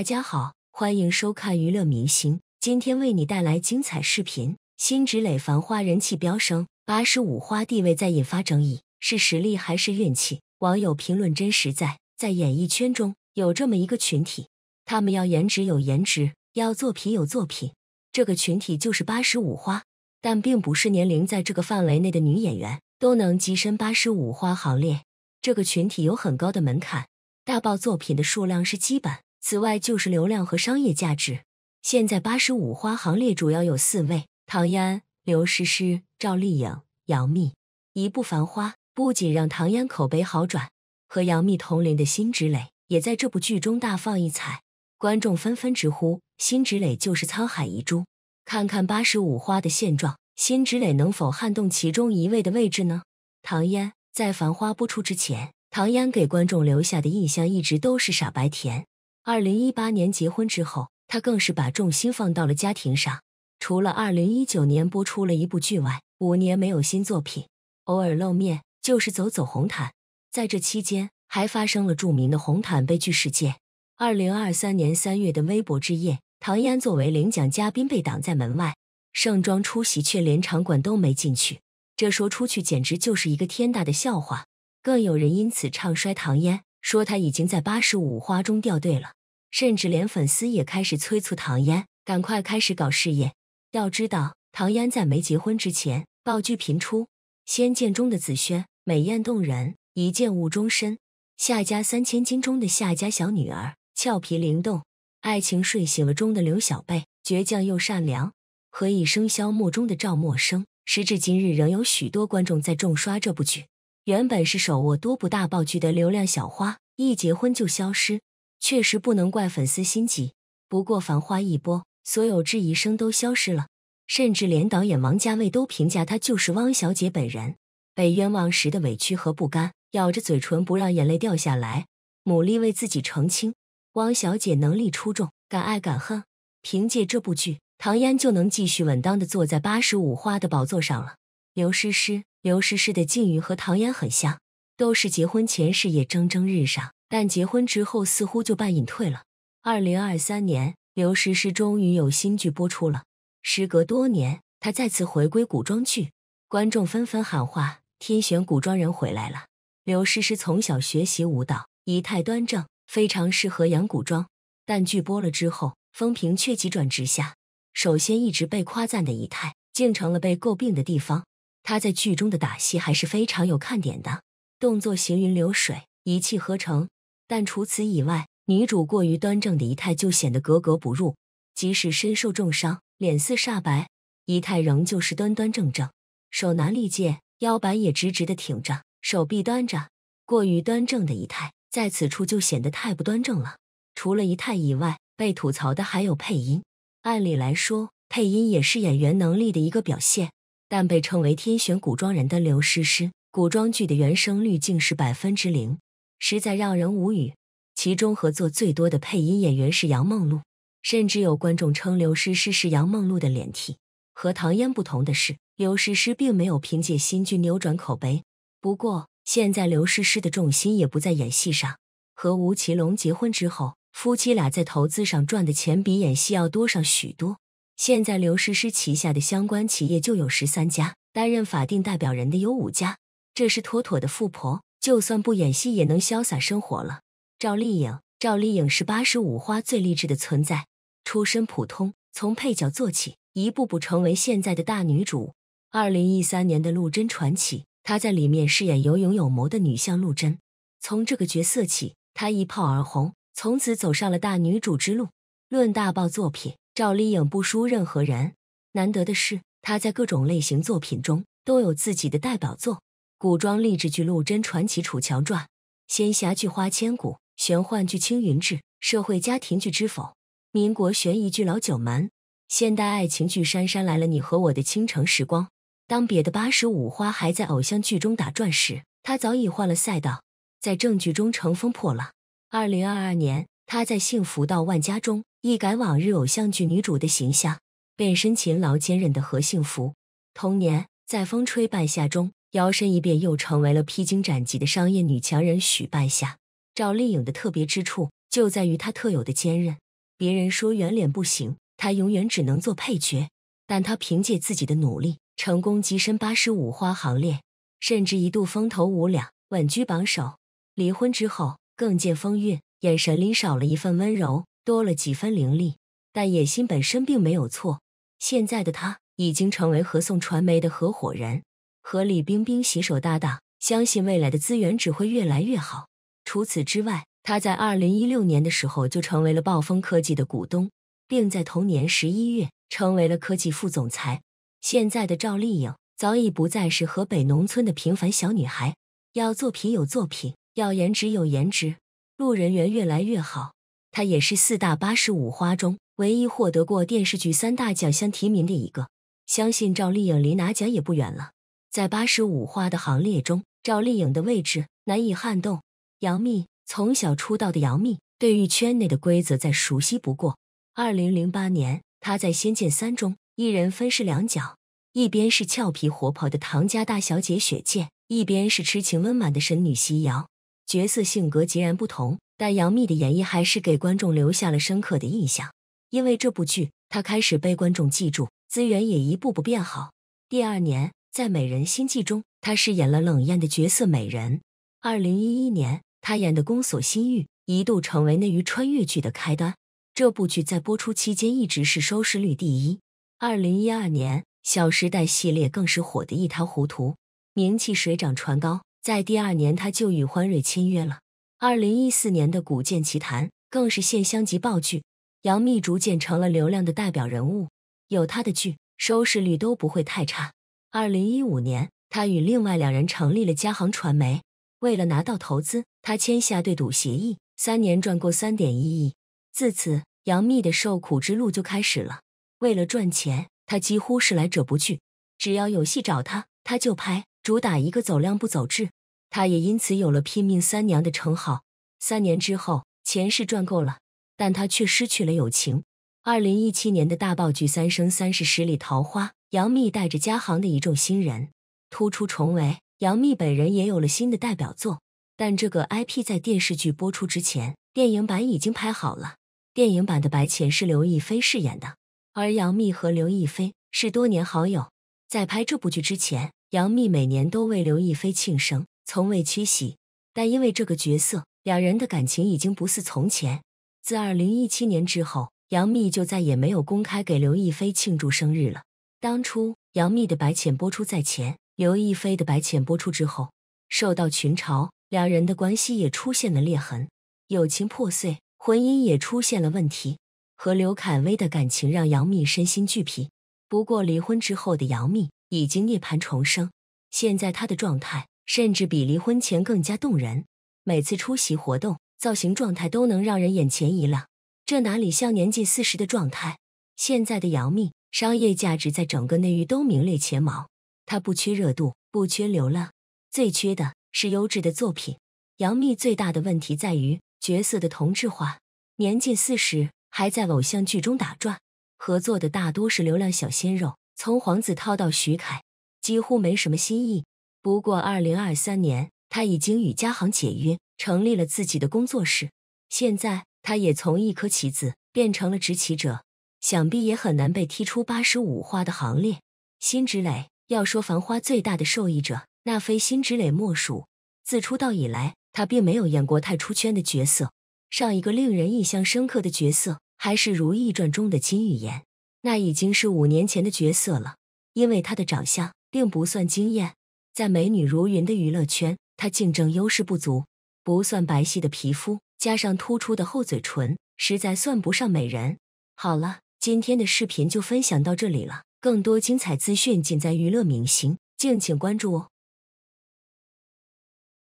大家好，欢迎收看娱乐明星。今天为你带来精彩视频：辛芷蕾繁花人气飙升，八十五花地位在引发争议，是实力还是运气？网友评论真实在。在演艺圈中有这么一个群体，他们要颜值有颜值，要作品有作品。这个群体就是八十五花，但并不是年龄在这个范围内的女演员都能跻身八十五花行列。这个群体有很高的门槛，大爆作品的数量是基本。此外就是流量和商业价值。现在八十五花行列主要有四位：唐嫣、刘诗诗、赵丽颖、杨幂。一部《繁花》不仅让唐嫣口碑好转，和杨幂同龄的辛芷蕾也在这部剧中大放异彩，观众纷纷直呼辛芷蕾就是沧海遗珠。看看八十五花的现状，辛芷蕾能否撼动其中一位的位置呢？唐嫣在《繁花》播出之前，唐嫣给观众留下的印象一直都是傻白甜。二零一八年结婚之后，他更是把重心放到了家庭上。除了二零一九年播出了一部剧外，五年没有新作品，偶尔露面就是走走红毯。在这期间，还发生了著名的红毯悲剧事件。二零二三年三月的微博之夜，唐嫣作为领奖嘉宾被挡在门外，盛装出席却连场馆都没进去。这说出去，简直就是一个天大的笑话。更有人因此唱衰唐嫣。说他已经在八十五花中掉队了，甚至连粉丝也开始催促唐嫣赶快开始搞事业。要知道，唐嫣在没结婚之前，爆剧频出，《仙剑》中的紫萱美艳动人，一见误终身，《夏家三千金》中的夏家小女儿俏皮灵动，《爱情睡醒了》中的刘小贝倔强又善良，《何以笙箫默》中的赵默笙，时至今日仍有许多观众在重刷这部剧。原本是手握多部大爆剧的流量小花，一结婚就消失，确实不能怪粉丝心急。不过繁花一播，所有质疑声都消失了，甚至连导演王家卫都评价她就是汪小姐本人。被冤枉时的委屈和不甘，咬着嘴唇不让眼泪掉下来，努力为自己澄清。汪小姐能力出众，敢爱敢恨，凭借这部剧，唐嫣就能继续稳当的坐在八十五花的宝座上了。刘诗诗。刘诗诗的境遇和唐嫣很像，都是结婚前事业蒸蒸日上，但结婚之后似乎就半隐退了。二零二三年，刘诗诗终于有新剧播出了，时隔多年，她再次回归古装剧，观众纷纷喊话：“天选古装人回来了！”刘诗诗从小学习舞蹈，仪态端正，非常适合演古装。但剧播了之后，风评却急转直下。首先，一直被夸赞的仪态，竟成了被诟病的地方。她在剧中的打戏还是非常有看点的，动作行云流水，一气呵成。但除此以外，女主过于端正的仪态就显得格格不入。即使身受重伤，脸色煞白，仪态仍旧是端端正正，手拿利剑，腰板也直直的挺着，手臂端着。过于端正的仪态在此处就显得太不端正了。除了仪态以外，被吐槽的还有配音。按理来说，配音也是演员能力的一个表现。但被称为“天选古装人”的刘诗诗，古装剧的原声率竟是百分之零，实在让人无语。其中合作最多的配音演员是杨梦露，甚至有观众称刘诗诗是杨梦露的脸替。和唐嫣不同的是，刘诗诗并没有凭借新剧扭转口碑。不过，现在刘诗诗的重心也不在演戏上。和吴奇隆结婚之后，夫妻俩在投资上赚的钱比演戏要多上许多。现在刘诗诗旗下的相关企业就有十三家，担任法定代表人的有五家，这是妥妥的富婆，就算不演戏也能潇洒生活了。赵丽颖，赵丽颖是八十五花最励志的存在，出身普通，从配角做起，一步步成为现在的大女主。二零一三年的《陆贞传奇》，她在里面饰演有勇有谋的女相陆贞，从这个角色起，她一炮而红，从此走上了大女主之路。论大爆作品。赵丽颖不输任何人，难得的是她在各种类型作品中都有自己的代表作：古装励志剧《陆贞传奇》《楚乔传》，仙侠剧《花千骨》，玄幻剧《青云志》，社会家庭剧《知否》，民国悬疑剧《老九门》，现代爱情剧《杉杉来了》《你和我的倾城时光》。当别的八十五花还在偶像剧中打转时，她早已换了赛道，在正剧中乘风破浪。二零二二年，她在《幸福到万家》中。一改往日偶像剧女主的形象，变身勤劳坚韧的何幸福。同年，在《风吹半夏》中，摇身一变又成为了披荆斩棘的商业女强人许半夏。赵丽颖的特别之处就在于她特有的坚韧。别人说圆脸不行，她永远只能做配角，但她凭借自己的努力，成功跻身八十五花行列，甚至一度风头无两，稳居榜首。离婚之后，更见风韵，眼神里少了一份温柔。多了几分凌厉，但野心本身并没有错。现在的他已经成为和颂传媒的合伙人，和李冰冰携手搭档，相信未来的资源只会越来越好。除此之外，他在二零一六年的时候就成为了暴风科技的股东，并在同年十一月成为了科技副总裁。现在的赵丽颖早已不再是河北农村的平凡小女孩，要作品有作品，要颜值有颜值，路人缘越来越好。她也是四大八十五花中唯一获得过电视剧三大奖项提名的一个，相信赵丽颖离拿奖也不远了。在八十五花的行列中，赵丽颖的位置难以撼动。杨幂从小出道的杨幂，对于圈内的规则再熟悉不过。二零零八年，她在《仙剑三》中一人分饰两角，一边是俏皮活泼的唐家大小姐雪见，一边是痴情温婉的神女夕瑶，角色性格截然不同。但杨幂的演绎还是给观众留下了深刻的印象，因为这部剧，她开始被观众记住，资源也一步步变好。第二年，在《美人心计》中，她饰演了冷艳的角色美人。二零一一年，她演的《宫锁心玉》一度成为内娱穿越剧的开端，这部剧在播出期间一直是收视率第一。二零一二年，《小时代》系列更是火得一塌糊涂，名气水涨船高。在第二年，她就与欢瑞签约了。二零一四年的《古剑奇谭》更是现象级爆剧，杨幂逐渐成了流量的代表人物，有她的剧，收视率都不会太差。二零一五年，她与另外两人成立了嘉行传媒，为了拿到投资，她签下对赌协议，三年赚过三点一亿。自此，杨幂的受苦之路就开始了。为了赚钱，她几乎是来者不拒，只要有戏找她，她就拍，主打一个走量不走质。他也因此有了“拼命三娘”的称号。三年之后，钱是赚够了，但他却失去了友情。二零一七年的大爆剧《三生三世十里桃花》，杨幂带着嘉行的一众新人突出重围。杨幂本人也有了新的代表作，但这个 IP 在电视剧播出之前，电影版已经拍好了。电影版的白浅是刘亦菲饰演的，而杨幂和刘亦菲是多年好友，在拍这部剧之前，杨幂每年都为刘亦菲庆生。从未缺席，但因为这个角色，两人的感情已经不似从前。自二零一七年之后，杨幂就再也没有公开给刘亦菲庆祝生日了。当初杨幂的《白浅》播出在前，刘亦菲的《白浅》播出之后，受到群嘲，两人的关系也出现了裂痕，友情破碎，婚姻也出现了问题。和刘恺威的感情让杨幂身心俱疲。不过离婚之后的杨幂已经涅槃重生，现在她的状态。甚至比离婚前更加动人。每次出席活动，造型状态都能让人眼前一亮。这哪里像年近四十的状态？现在的杨幂，商业价值在整个内娱都名列前茅。她不缺热度，不缺流量，最缺的是优质的作品。杨幂最大的问题在于角色的同质化。年近四十，还在偶像剧中打转，合作的大多是流量小鲜肉，从黄子韬到徐凯，几乎没什么新意。不过，二零二三年他已经与嘉行解约，成立了自己的工作室。现在，他也从一颗棋子变成了执棋者，想必也很难被踢出八十五花的行列。辛芷蕾要说，繁花最大的受益者，那非辛芷蕾莫属。自出道以来，她并没有演过太出圈的角色，上一个令人印象深刻的角色还是《如懿传》中的金玉妍，那已经是五年前的角色了。因为她的长相并不算惊艳。在美女如云的娱乐圈，她竞争优势不足，不算白皙的皮肤，加上突出的厚嘴唇，实在算不上美人。好了，今天的视频就分享到这里了，更多精彩资讯尽在娱乐明星，敬请关注哦。